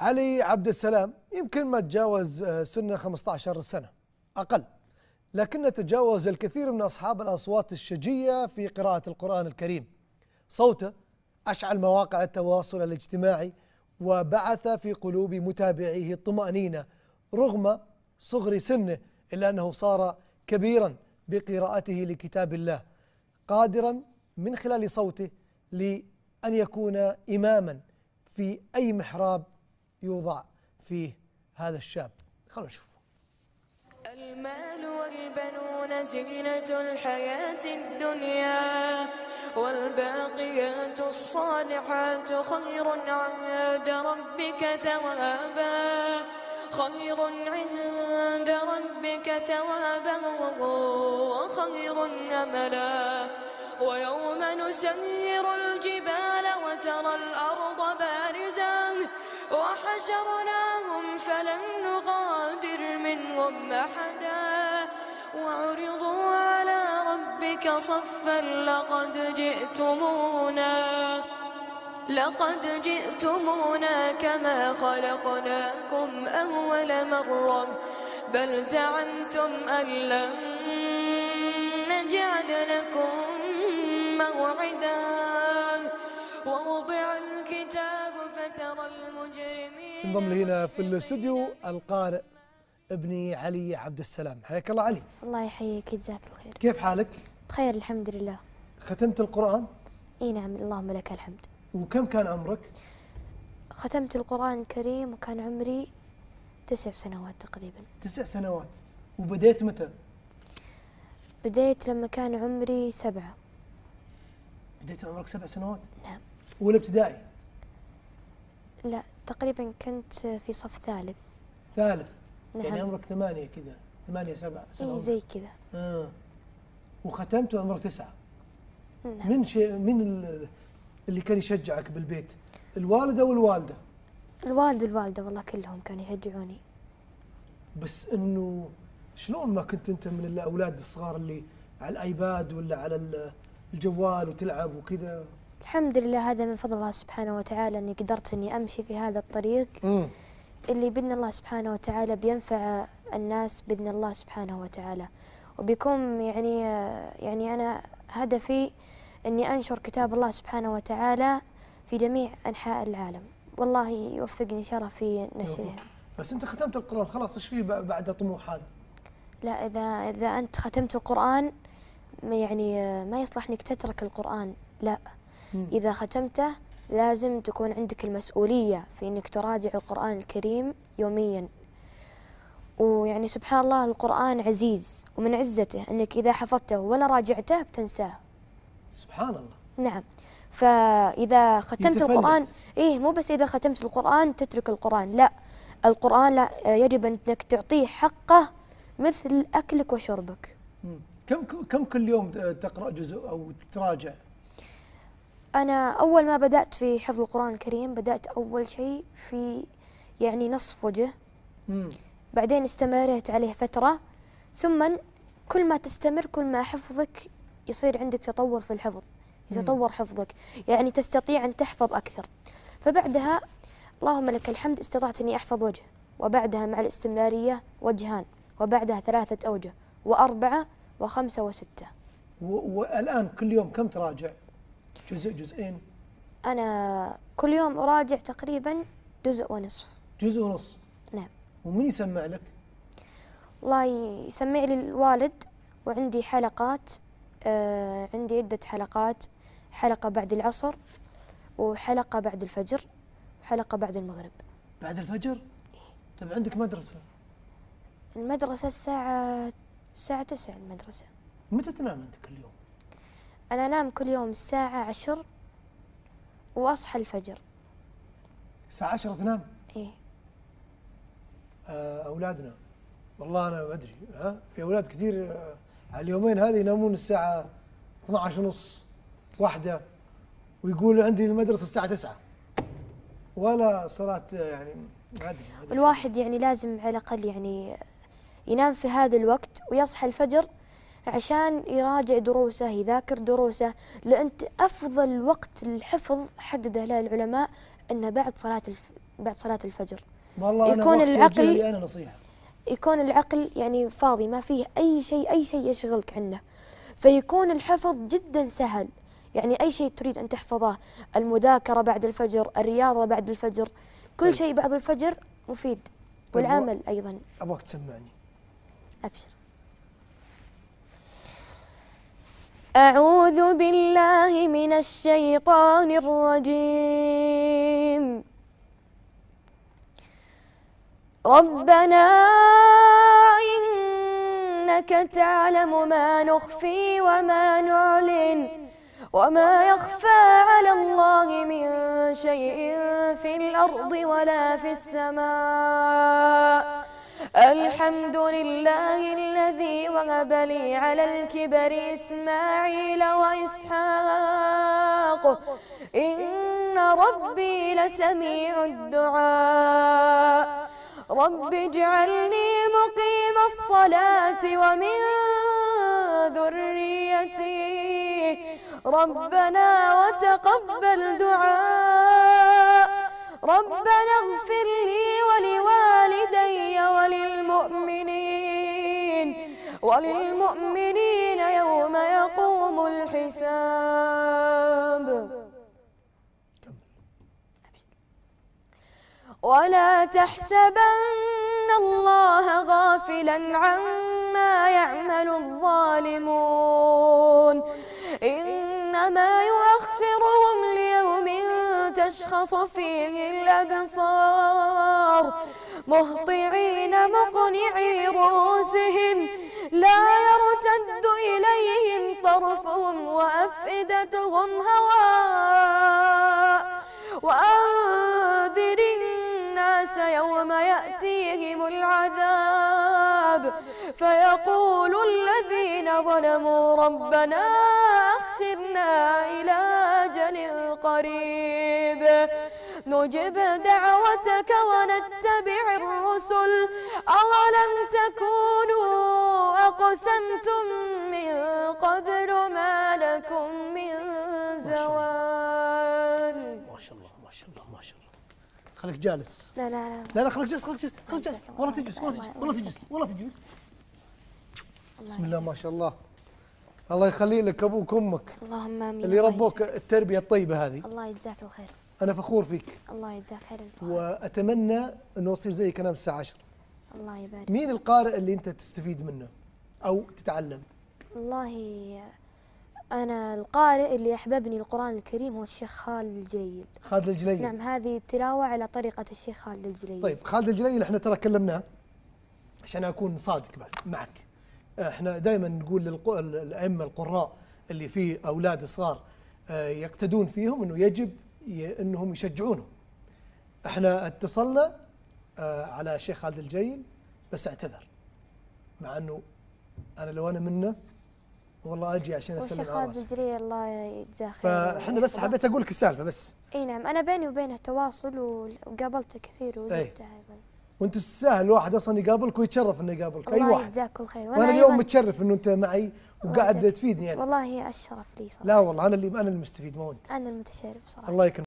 علي عبد السلام يمكن ما تجاوز آه، سنه 15 سنه اقل لكنه تجاوز الكثير من اصحاب الاصوات الشجيه في قراءه القران الكريم صوته اشعل مواقع التواصل الاجتماعي وبعث في قلوب متابعيه الطمانينه رغم صغر سنه الا انه صار كبيرا بقراءته لكتاب الله قادرا من خلال صوته لان يكون اماما في اي محراب يوضع فيه هذا الشاب خلونا نشوف المال والبنون زينة الحياة الدنيا والباقيات الصالحات خير عند ربك ثوابا خير عند ربك ثوابا وخير أملا ويوم نسير الجبال وترى الأرض بارزا وحشرناهم فلم نغادر منهم أحدا وعرضوا على ربك صفا لقد جئتمونا لقد جئتمونا كما خلقناكم أول مرة بل زعمتم أن لن نجعل لكم موعدا ووضع فترى المجرمين انضم لي هنا في الاستوديو القارئ ابني علي عبد السلام حياك الله علي الله يحييك جزاك الخير كيف حالك؟ بخير الحمد لله ختمت القرآن؟ اي نعم اللهم لك الحمد وكم كان عمرك؟ ختمت القرآن الكريم وكان عمري تسع سنوات تقريبا تسع سنوات وبديت متى؟ بديت لما كان عمري سبعة بديت عمرك سبع سنوات؟ نعم والابتدائي؟ لا تقريبا كنت في صف ثالث ثالث نعم. يعني عمرك ثمانية كذا ثمانية سبعة إيه، سبعة إيه زي كذا آه. وختمت عمرك تسعة نعم. من شيء من اللي كان يشجعك بالبيت الوالدة أو الوالدة الوالد والوالدة والله كلهم كانوا يشجعوني بس انه شلون ما كنت انت من الاولاد الصغار اللي على الايباد ولا على الجوال وتلعب وكذا الحمد لله هذا من فضل الله سبحانه وتعالى أني قدرت أني أمشي في هذا الطريق مم. اللي بإذن الله سبحانه وتعالى بينفع الناس بإذن الله سبحانه وتعالى وبيكون يعني يعني أنا هدفي أني أنشر كتاب الله سبحانه وتعالى في جميع أنحاء العالم والله يوفقني إن شاء الله في نشره بس أنت ختمت القرآن خلاص إيش فيه بعد طموح هذا؟ لا إذا إذا أنت ختمت القرآن يعني ما يصلح أنك تترك القرآن لا إذا ختمته لازم تكون عندك المسؤولية في أنك تراجع القرآن الكريم يوميا ويعني سبحان الله القرآن عزيز ومن عزته أنك إذا حفظته ولا راجعته بتنساه سبحان الله نعم فإذا ختمت يتفلت. القرآن إيه مو بس إذا ختمت القرآن تترك القرآن لا القرآن لا يجب أنك تعطيه حقه مثل أكلك وشربك كم كم كل يوم تقرأ جزء أو تراجع؟ أنا أول ما بدأت في حفظ القرآن الكريم بدأت أول شيء في يعني نصف وجه مم. بعدين استمرت عليه فترة ثم كل ما تستمر كل ما حفظك يصير عندك تطور في الحفظ يتطور حفظك يعني تستطيع أن تحفظ أكثر فبعدها اللهم لك الحمد استطعت أني أحفظ وجه وبعدها مع الاستمرارية وجهان وبعدها ثلاثة أوجه وأربعة وخمسة وستة والآن كل يوم كم تراجع؟ جزء جزئين أنا كل يوم أراجع تقريبا جزء ونصف جزء ونصف نعم ومن يسمع لك؟ والله يسمع لي الوالد وعندي حلقات آه عندي عدة حلقات حلقة بعد العصر وحلقة بعد الفجر وحلقة بعد المغرب بعد الفجر؟ إيه؟ طيب عندك مدرسة؟ المدرسة الساعة الساعة 9 المدرسة متى تنام أنت كل يوم؟ أنا أنام كل يوم الساعة عشر وأصحى الفجر الساعة عشرة تنام؟ إيه آه، أولادنا والله أنا ما أدري ها في أولاد كثير آه، على اليومين هذه ينامون الساعة 12 ونص واحدة ويقول عندي المدرسة الساعة 9 ولا صلاة آه، يعني ما أدري الواحد يعني لازم على الأقل يعني ينام في هذا الوقت ويصحى الفجر عشان يراجع دروسه يذاكر دروسه لأن أفضل وقت للحفظ حدده له العلماء أنه بعد صلاة الف... بعد صلاة الفجر والله يكون أنا العقل لي أنا نصيحة يكون العقل يعني فاضي ما فيه أي شيء أي شيء يشغلك عنه فيكون الحفظ جدا سهل يعني أي شيء تريد أن تحفظه المذاكرة بعد الفجر الرياضة بعد الفجر كل طيب. شيء بعد الفجر مفيد طيب والعمل أيضا أبغاك تسمعني أبشر أعوذ بالله من الشيطان الرجيم ربنا إنك تعلم ما نخفي وما نعلن وما يخفى على الله من شيء في الأرض ولا في السماء الحمد لله الذي وهب لي على الكبر إسماعيل وإسحاق إن ربي لسميع الدعاء رب اجعلني مقيم الصلاة ومن ذريتي ربنا وتقبل دعاء ربنا اغفر لي وللمؤمنين يوم يقوم الحساب ولا تحسبن الله غافلا عما يعمل الظالمون إنما يؤخرهم ليوم تشخص فيه الأبصار مهطعين مقنعي رؤوسهم طرفهم وأفئدتهم هواء وأنذر الناس يوم يأتيهم العذاب فيقول الذين ظلموا ربنا أخرنا إلى أجل قريب نجب دعوتك ونتبع الرسل أولم تكونوا أقسمتم من قبل ما لكم من زوال ما شاء الله ما شاء الله ما شاء الله خليك جالس لا لا لا لا لا خليك جالس خليك جالس خليك جالس والله تجلس والله تجلس والله تجلس والله تجلس بسم الله ما شاء الله الله يخلي لك ابوك وامك اللهم امين اللي ربوك التربيه الطيبه هذه الله يجزاك الخير أنا فخور فيك الله يجزاك خير الفخر وأتمنى أنه أصير زيك أنا الساعة 10 الله يبارك مين القارئ اللي أنت تستفيد منه أو تتعلم؟ والله أنا القارئ اللي أحببني القرآن الكريم هو الشيخ خالد الجليل خالد الجليل نعم هذه التلاوة على طريقة الشيخ خالد الجليل طيب خالد الجليل احنا ترى كلمناه عشان أكون صادق بعد معك احنا دائما نقول للأئمة القراء اللي فيه أولاد صغار آه، يقتدون فيهم أنه يجب انهم يشجعونه احنا اتصلنا آه، على الشيخ خالد الجيل بس اعتذر مع انه انا لو انا منه والله اجي عشان اسلم على خالد الجري الله يجزاه خير فاحنا بس حبيت اقول لك السالفه بس اي نعم انا بيني وبينه تواصل وقابلته كثير وزرته ايضا وانت تستاهل الواحد اصلا يقابلك ويتشرف انه يقابلك اي واحد الله كل خير وانا, اليوم متشرف انه انت معي وقاعد تفيدني يعني والله هي الشرف لي صراحه لا والله انا اللي انا المستفيد مو انت انا المتشرف صراحه الله يكرمك